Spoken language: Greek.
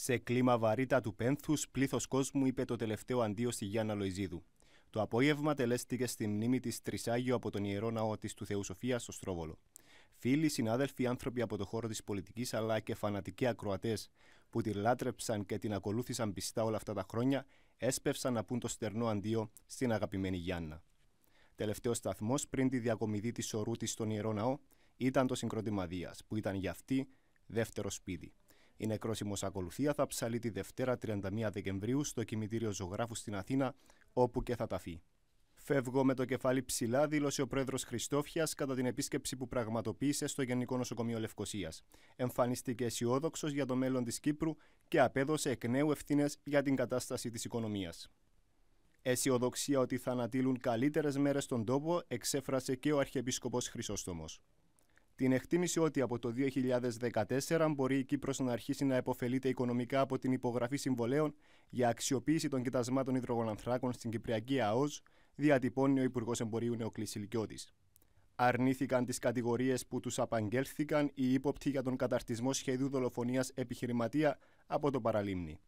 Σε κλίμα βαρύτα του πένθους, πλήθος κόσμου είπε το τελευταίο αντίο στη Γιάννα Λοϊζίδου. Το απόγευμα τελέστηκε στη μνήμη της Τρισάγιο από τον ιερό ναό της του Θεού Σοφίας στο Στρόβολο. Φίλοι, συνάδελφοι, άνθρωποι από το χώρο της πολιτικής αλλά και φανατικοί ακροατές που τη λάτρεψαν και την ακολούθησαν πιστά όλα αυτά τα χρόνια, έσπευσαν να πούν το στερνό αντίο στην αγαπημένη Γιάννα. Τελευταίος σταθμός πριν τη διακομιδή της ορού της στον ιερό ναό ήταν το συγκρότημα που ήταν για αυτή δεύτερο σπίτι. Η νεκρόσιμο ακολουθία θα ψαλεί τη Δευτέρα 31 Δεκεμβρίου στο κημητήριο ζωγράφου στην Αθήνα, όπου και θα ταφεί. Φεύγω με το κεφάλι ψηλά, δήλωσε ο πρόεδρος Χριστόφιας κατά την επίσκεψη που πραγματοποίησε στο Γενικό Νοσοκομείο Λευκοσίας. Εμφανίστηκε αισιόδοξος για το μέλλον της Κύπρου και απέδωσε εκ νέου ευθύνες για την κατάσταση της οικονομίας. Αισιοδοξία ότι θα ανατείλουν καλύτερες μέρες στον τόπο εξέφρασε και ο Αρχιεπίσκοπος Χρυσόστομος την εκτίμηση ότι από το 2014 μπορεί η Κύπρος να αρχίσει να επωφελείται οικονομικά από την υπογραφή συμβολέων για αξιοποίηση των κοιτασμάτων υδρογονανθράκων στην Κυπριακή ΑΟΣ, διατυπώνει ο Υπουργός Εμπορίου Νεοκλής Αρνήθηκαν τις κατηγορίες που τους απαγγέλθηκαν οι ύποπτοι για τον καταρτισμό σχεδίου δολοφονίας επιχειρηματία από το παραλίμνη.